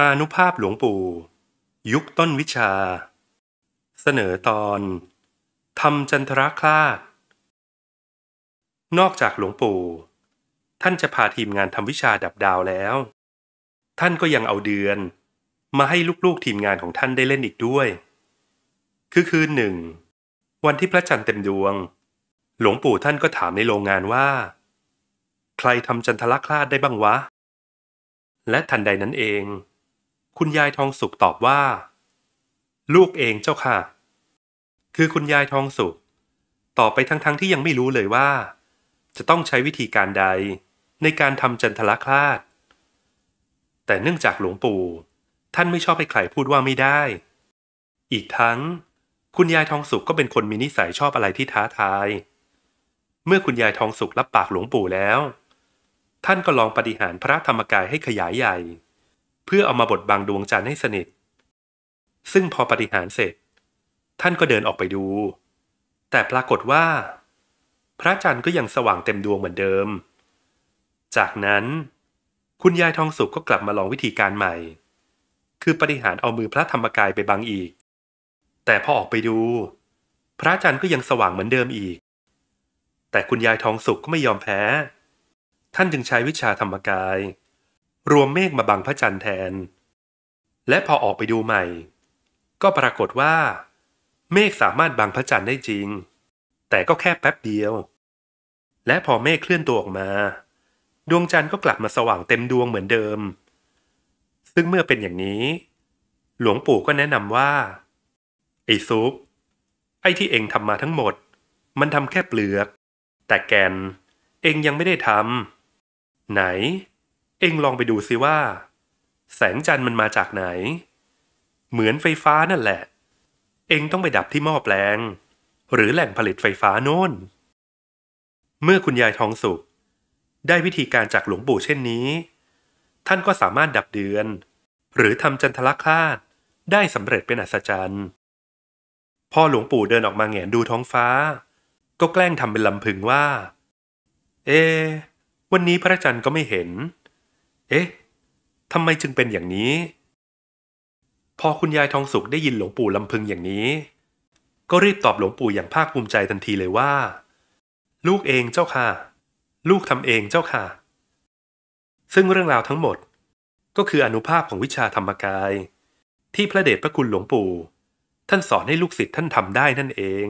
อานุภาพหลวงปู่ ยุคต้นวิชา เสนอตอนทำจันทรคลาดนอกจากหลวงปู่ ท่านจะพาทีมงานทำวิชาดับดาวแล้ว ท่านก็ยังเอาเดือน มาให้ลูกๆทีมงานของท่านได้เล่นอีกด้วย คือคืนหนึ่ง วันที่พระจันทร์เต็มดวง หลวงปู่ท่านก็ถามในโรงงานว่า ใครทำจันทรคลาดได้บ้างวะ และทันใดนั้นเองคุณยายทองสุกตอบว่า ลูกเองเจ้าค่ะ คือคุณยายทองสุกตอบไปทั้งๆทที่ยังไม่รู้เลยว่า จะต้องใช้วิธีการใดในการทำจันทละคลาดแต่เนื่องจากหลวงปู่ท่านไม่ชอบให้ใครพูดว่าไม่ได้ อีกทั้ง คุณยายทองสุกก็เป็นคนมีนิสัยชอบอะไรที่ท้าทาย เมื่อคุณยายทองสุกรับปากหลวงปู่แล้ว ท่านก็ลองปฏิหารพระธรรมกายให้ขยายใหญ่เพื่อเอามาบดบังดวงจันทร์ให้สนิท ซึ่งพอปฏิหารเสร็จ ท่านก็เดินออกไปดู แต่ปรากฏว่า พระจันทร์ก็ยังสว่างเต็มดวง เหมือนเดิม จากนั้น คุณยายทองสุกก็กลับมาลองวิธีการใหม่ คือปฏิหารเอามือพระธรรมกายไปบังอีก แต่พอออกไปดู พระจันทร์ก็ยังสว่างเหมือนเดิมอีก แต่คุณยายทองสุกก็ไม่ยอมแพ้ ท่านจึงใช้วิชาธรรมกายรวมเมฆมาบังพระจันทร์แทน และพอออกไปดูใหม่ ก็ปรากฏว่า เมฆสามารถบังพระจันทร์ได้จริง แต่ก็แค่แป๊บเดียว และพอเมฆเคลื่อนตัวออกมา ดวงจันทร์ก็กลับมาสว่างเต็มดวงเหมือนเดิม ซึ่งเมื่อเป็นอย่างนี้ หลวงปู่ก็แนะนำว่า ไอ้ซุปไอ้ที่เองทำมาทั้งหมด มันทำแค่เปลือก แต่แกนเองยังไม่ได้ทำไหนเองลองไปดูสิว่า แสงจันทร์มันมาจากไหน เหมือนไฟฟ้านั่นแหละ เองต้องไปดับที่หม้อแปลง หรือแหล่งผลิตไฟฟ้าโน้น เมื่อคุณยายทองสุกได้วิธีการจากหลวงปู่เช่นนี้ ท่านก็สามารถดับเดือนหรือทำจันทรคลาดได้สำเร็จเป็นอัศจรรย์พอหลวงปู่เดินออกมาแงนดูท้องฟ้า ก็แกล้งทำเป็นลำพึงว่า เอวันนี้พระจันทร์ก็ไม่เห็นเอ๊ะ ทำไมจึงเป็นอย่างนี้ พอคุณยายทองสุกได้ยินหลวงปู่ ลำพึงอย่างนี้ ก็รีบตอบหลวงปู่อย่างภาคภูมิใจทันทีเลยว่า ลูกเองเจ้าค่ะ ลูกทำเองเจ้าค่ะ ซึ่งเรื่องราวทั้งหมด ก็คืออนุภาพของวิชาธรรมกาย ที่พระเดชพระคุณหลวงปู่ ท่านสอนให้ลูกศิษย์ท่านทำได้นั่นเอง